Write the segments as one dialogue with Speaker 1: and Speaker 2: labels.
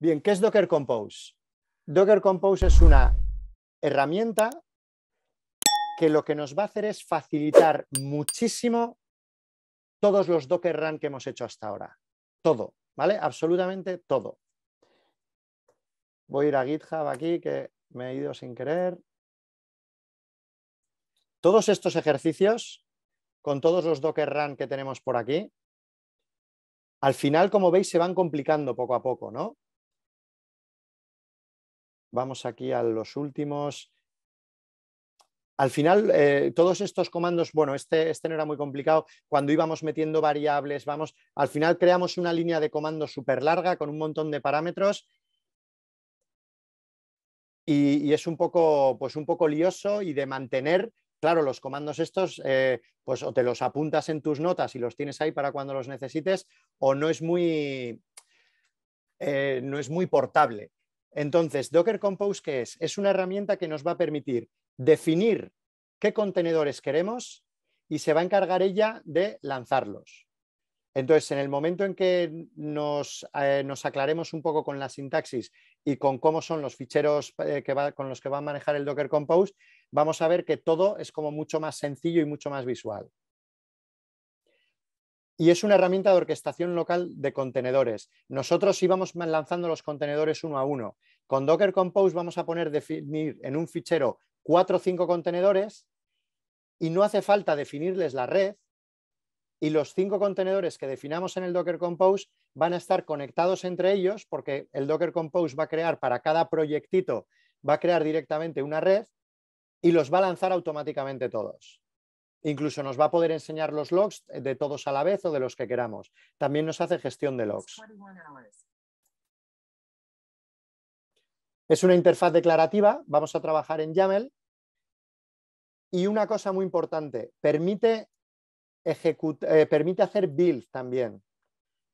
Speaker 1: Bien, ¿qué es Docker Compose? Docker Compose es una herramienta que lo que nos va a hacer es facilitar muchísimo todos los Docker Run que hemos hecho hasta ahora. Todo, ¿vale? Absolutamente todo. Voy a ir a GitHub aquí que me he ido sin querer. Todos estos ejercicios, con todos los Docker Run que tenemos por aquí, al final, como veis, se van complicando poco a poco, ¿no? Vamos aquí a los últimos. Al final, eh, todos estos comandos, bueno, este, este no era muy complicado, cuando íbamos metiendo variables, vamos, al final creamos una línea de comando súper larga con un montón de parámetros y, es un poco, pues un poco lioso y de mantener, claro, los comandos estos, eh, pues o te los apuntas en tus notas y los tienes ahí para cuando los necesites, o no es muy, eh, no es muy portable. Entonces, Docker Compose, ¿qué es? Es una herramienta que nos va a permitir definir qué contenedores queremos y se va a encargar ella de lanzarlos. Entonces, en el momento en que nos, eh, aclaremos un poco con la sintaxis y con cómo son los ficheros eh, con los que va a manejar el Docker Compose, vamos a ver que todo es como mucho más sencillo y mucho más visual y es una herramienta de orquestación local de contenedores. Nosotros íbamos lanzando los contenedores uno a uno. Con Docker Compose vamos a poner definir en un fichero cuatro o cinco contenedores y no hace falta definirles la red y los cinco contenedores que definamos en el Docker Compose van a estar conectados entre ellos porque el Docker Compose va a crear para cada proyectito, va a crear directamente una red y los va a lanzar automáticamente todos. Incluso nos va a poder enseñar los logs eh, de todos a la vez o de los que queramos. También nos hace gestión de logs. Es una interfaz declarativa, vamos a trabajar en YAML. Y una cosa muy importante, permite, eh, permite hacer build también.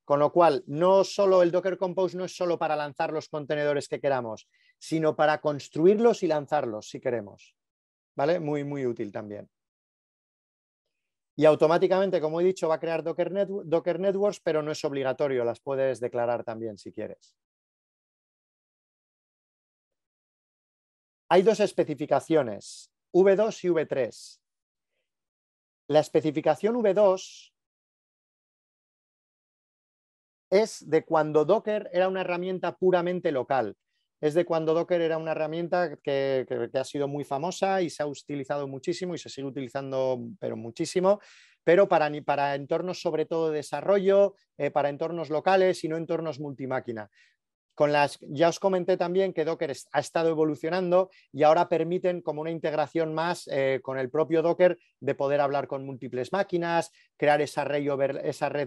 Speaker 1: Con lo cual, no solo el Docker Compose no es solo para lanzar los contenedores que queramos, sino para construirlos y lanzarlos si queremos. ¿Vale? Muy, muy útil también. Y automáticamente, como he dicho, va a crear Docker, Networks, pero no es obligatorio, las puedes declarar también si quieres. Hay dos especificaciones, V2 y V3. La especificación V2 es de cuando Docker era una herramienta puramente local es de cuando Docker era una herramienta que, ha sido muy famosa y se ha utilizado muchísimo y se sigue utilizando, pero muchísimo pero para, entornos sobre todo de desarrollo, eh, para entornos locales y no entornos multimáquina. Con las, ya os comenté también que Docker ha estado evolucionando y ahora permiten como una integración más eh, con el propio Docker de poder hablar con múltiples máquinas, crear esa, red,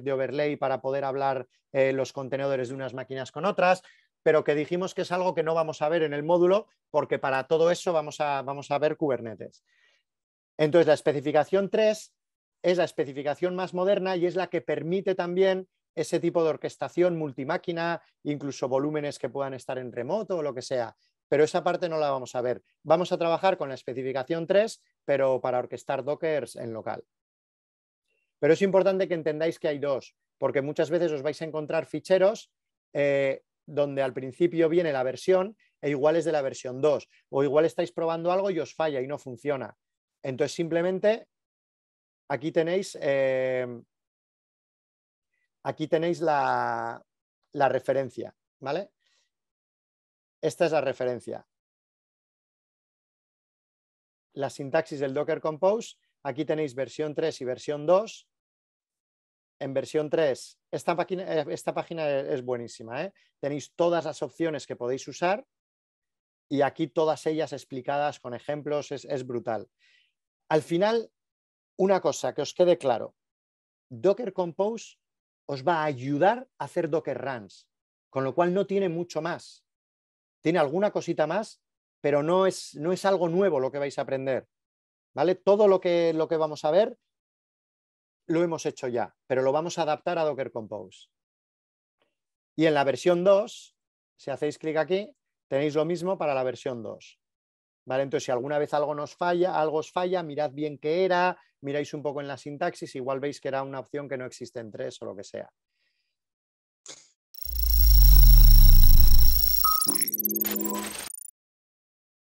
Speaker 1: de overlay para poder hablar eh, los contenedores de unas máquinas con otras pero que dijimos que es algo que no vamos a ver en el módulo porque para todo eso vamos a, ver Kubernetes. Entonces, la especificación 3 es la especificación más moderna y es la que permite también ese tipo de orquestación multimáquina, incluso volúmenes que puedan estar en remoto o lo que sea. Pero esa parte no la vamos a ver. Vamos a trabajar con la especificación 3, pero para orquestar dockers en local. Pero es importante que entendáis que hay dos, porque muchas veces os vais a encontrar ficheros eh, donde al principio viene la versión e igual es de la versión 2, o igual estáis probando algo y os falla y no funciona. Entonces simplemente aquí tenéis, eh, aquí tenéis la, la referencia, ¿vale? Esta es la referencia. La sintaxis del Docker Compose, aquí tenéis versión 3 y versión 2, en versión 3. Eh, esta página, es buenísima. ¿eh? Tenéis todas las opciones que podéis usar y aquí todas ellas explicadas con ejemplos. Es, brutal. Al final, una cosa que os quede claro. Docker Compose os va a ayudar a hacer Docker Runs, con lo cual no tiene mucho más. Tiene alguna cosita más, pero no es, no es algo nuevo lo que vais a aprender. ¿Vale? Todo lo que, lo que vamos a ver lo hemos hecho ya, pero lo vamos a adaptar a Docker Compose. Y en la versión 2, si hacéis clic aquí, tenéis lo mismo para la versión 2. ¿Vale? Entonces, si alguna vez algo nos falla, algo os falla, mirad bien qué era, miráis un poco en la sintaxis, igual veis que era una opción que no existe en 3 o lo que sea.